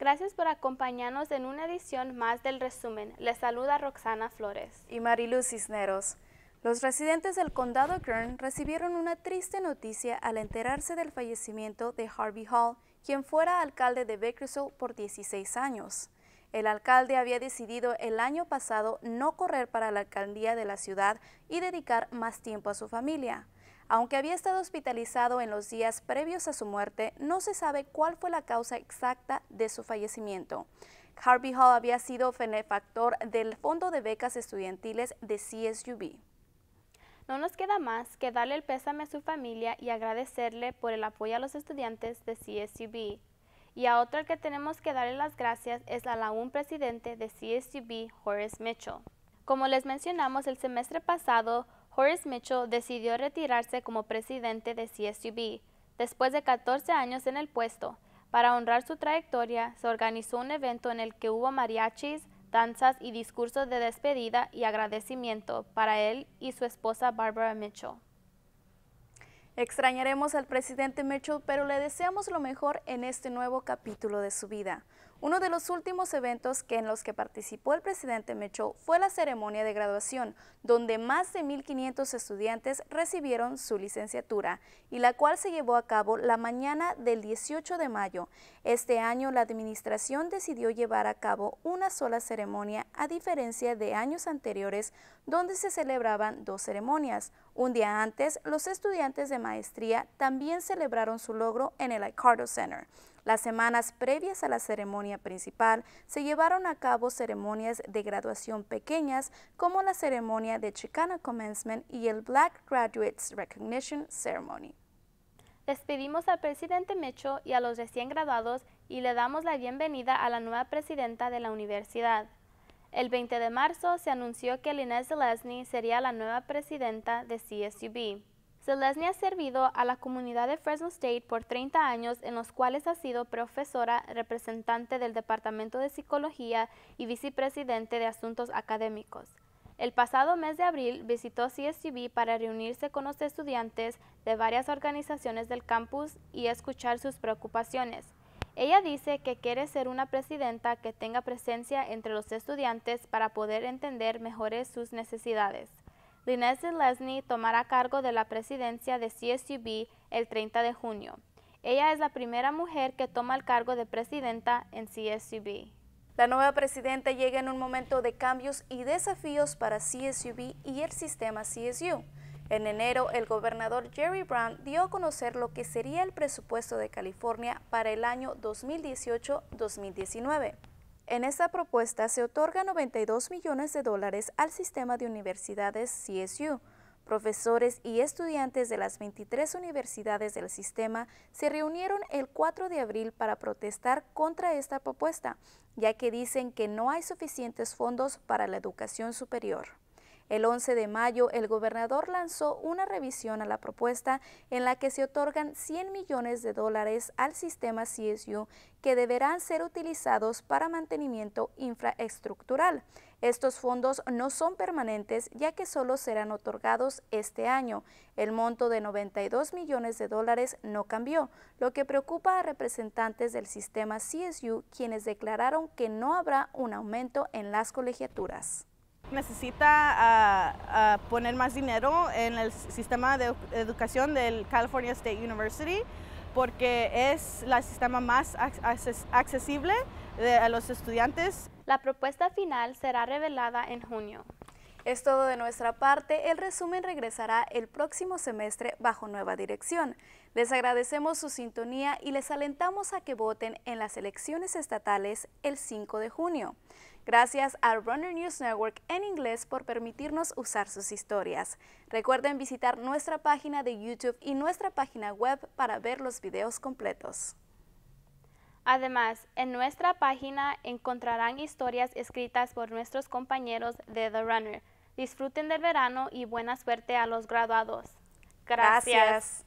Gracias por acompañarnos en una edición más del resumen. Les saluda Roxana Flores. Y Mariluz Cisneros. Los residentes del condado Kern recibieron una triste noticia al enterarse del fallecimiento de Harvey Hall, quien fuera alcalde de Bakersfield por 16 años. El alcalde había decidido el año pasado no correr para la alcaldía de la ciudad y dedicar más tiempo a su familia. Aunque había estado hospitalizado en los días previos a su muerte, no se sabe cuál fue la causa exacta de su fallecimiento. Harvey Hall había sido benefactor del Fondo de Becas Estudiantiles de CSUB. No nos queda más que darle el pésame a su familia y agradecerle por el apoyo a los estudiantes de CSUB. Y a otro al que tenemos que darle las gracias es al aún presidente de CSUB, Horace Mitchell. Como les mencionamos el semestre pasado, Horace Mitchell decidió retirarse como presidente de CSUB. Después de 14 años en el puesto, para honrar su trayectoria, se organizó un evento en el que hubo mariachis, danzas y discursos de despedida y agradecimiento para él y su esposa Barbara Mitchell. Extrañaremos al presidente Mitchell, pero le deseamos lo mejor en este nuevo capítulo de su vida. Uno de los últimos eventos en los que participó el presidente Mecho fue la ceremonia de graduación, donde más de 1.500 estudiantes recibieron su licenciatura, y la cual se llevó a cabo la mañana del 18 de mayo. Este año la administración decidió llevar a cabo una sola ceremonia, a diferencia de años anteriores, donde se celebraban dos ceremonias. Un día antes, los estudiantes de maestría también celebraron su logro en el Icardo Center. Las semanas previas a la ceremonia principal se llevaron a cabo ceremonias de graduación pequeñas como la ceremonia de Chicana Commencement y el Black Graduates Recognition Ceremony. Despedimos al presidente Mecho y a los recién graduados y le damos la bienvenida a la nueva presidenta de la universidad. El 20 de marzo se anunció que Linnea Zelesny sería la nueva presidenta de CSUB. Leslie ha servido a la comunidad de Fresno State por 30 años, en los cuales ha sido profesora, representante del Departamento de Psicología y vicepresidente de Asuntos Académicos. El pasado mes de abril visitó CSUB para reunirse con los estudiantes de varias organizaciones del campus y escuchar sus preocupaciones. Ella dice que quiere ser una presidenta que tenga presencia entre los estudiantes para poder entender mejores sus necesidades. Linés Lesney tomará cargo de la presidencia de CSUB el 30 de junio. Ella es la primera mujer que toma el cargo de presidenta en CSUB. La nueva presidenta llega en un momento de cambios y desafíos para CSUB y el sistema CSU. En enero, el gobernador Jerry Brown dio a conocer lo que sería el presupuesto de California para el año 2018-2019. En esta propuesta se otorga 92 millones de dólares al sistema de universidades CSU. Profesores y estudiantes de las 23 universidades del sistema se reunieron el 4 de abril para protestar contra esta propuesta, ya que dicen que no hay suficientes fondos para la educación superior. El 11 de mayo, el gobernador lanzó una revisión a la propuesta en la que se otorgan 100 millones de dólares al sistema CSU que deberán ser utilizados para mantenimiento infraestructural. Estos fondos no son permanentes ya que solo serán otorgados este año. El monto de 92 millones de dólares no cambió, lo que preocupa a representantes del sistema CSU quienes declararon que no habrá un aumento en las colegiaturas necesita ah, ah, poner más dinero en el sistema de educación del California State University porque es el sistema más accesible a los estudiantes. La propuesta final será revelada en junio. Es todo de nuestra parte, el resumen regresará el próximo semestre bajo nueva dirección. Les agradecemos su sintonía y les alentamos a que voten en las elecciones estatales el 5 de junio. Gracias a Runner News Network en inglés por permitirnos usar sus historias. Recuerden visitar nuestra página de YouTube y nuestra página web para ver los videos completos. Además, en nuestra página encontrarán historias escritas por nuestros compañeros de The Runner Disfruten del verano y buena suerte a los graduados. Gracias.